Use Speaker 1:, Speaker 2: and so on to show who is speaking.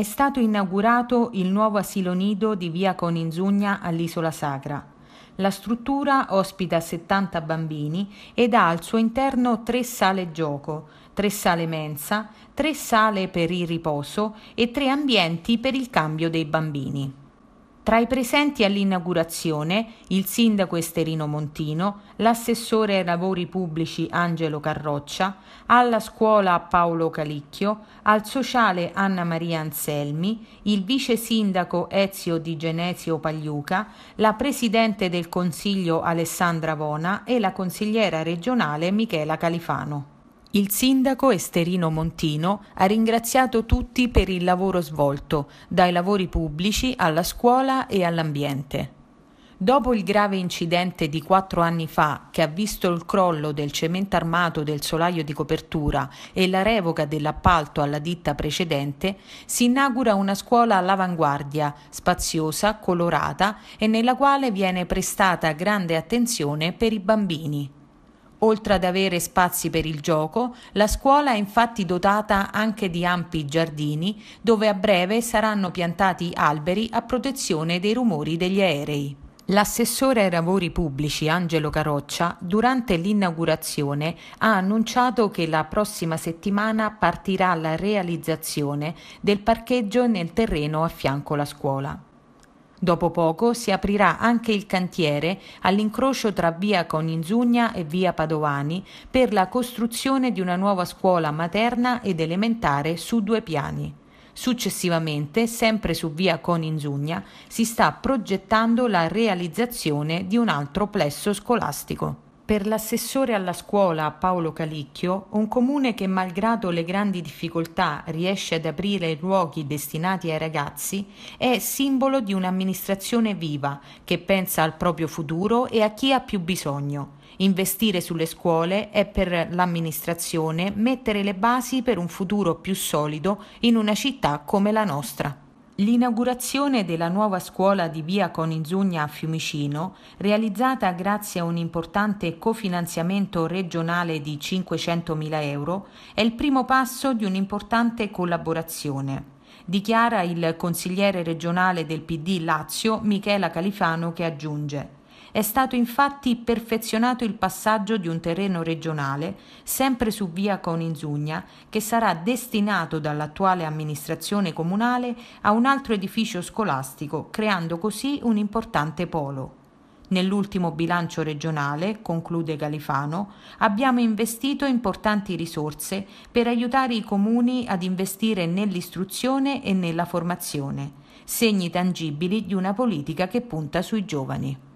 Speaker 1: È stato inaugurato il nuovo asilo nido di via Coninzugna all'Isola Sacra. La struttura ospita 70 bambini ed ha al suo interno tre sale gioco, tre sale mensa, tre sale per il riposo e tre ambienti per il cambio dei bambini. Tra i presenti all'inaugurazione il sindaco Esterino Montino, l'assessore ai lavori pubblici Angelo Carroccia, alla scuola Paolo Calicchio, al sociale Anna Maria Anselmi, il vice sindaco Ezio Di Genesio Pagliuca, la presidente del consiglio Alessandra Vona e la consigliera regionale Michela Califano. Il sindaco Esterino Montino ha ringraziato tutti per il lavoro svolto, dai lavori pubblici alla scuola e all'ambiente. Dopo il grave incidente di quattro anni fa, che ha visto il crollo del cemento armato del solaio di copertura e la revoca dell'appalto alla ditta precedente, si inaugura una scuola all'avanguardia, spaziosa, colorata e nella quale viene prestata grande attenzione per i bambini. Oltre ad avere spazi per il gioco, la scuola è infatti dotata anche di ampi giardini dove a breve saranno piantati alberi a protezione dei rumori degli aerei. L'assessore ai lavori pubblici Angelo Caroccia durante l'inaugurazione ha annunciato che la prossima settimana partirà la realizzazione del parcheggio nel terreno a fianco la scuola. Dopo poco si aprirà anche il cantiere all'incrocio tra via Coninzugna e via Padovani per la costruzione di una nuova scuola materna ed elementare su due piani. Successivamente, sempre su via Coninzugna, si sta progettando la realizzazione di un altro plesso scolastico per l'assessore alla scuola Paolo Calicchio, un comune che malgrado le grandi difficoltà riesce ad aprire luoghi destinati ai ragazzi, è simbolo di un'amministrazione viva che pensa al proprio futuro e a chi ha più bisogno. Investire sulle scuole è per l'amministrazione mettere le basi per un futuro più solido in una città come la nostra. L'inaugurazione della nuova scuola di via Conizzugna a Fiumicino, realizzata grazie a un importante cofinanziamento regionale di 500.000 euro, è il primo passo di un'importante collaborazione. Dichiara il consigliere regionale del PD Lazio Michela Califano che aggiunge è stato infatti perfezionato il passaggio di un terreno regionale, sempre su via Coninzugna, che sarà destinato dall'attuale amministrazione comunale a un altro edificio scolastico, creando così un importante polo. Nell'ultimo bilancio regionale, conclude Galifano, abbiamo investito importanti risorse per aiutare i comuni ad investire nell'istruzione e nella formazione, segni tangibili di una politica che punta sui giovani.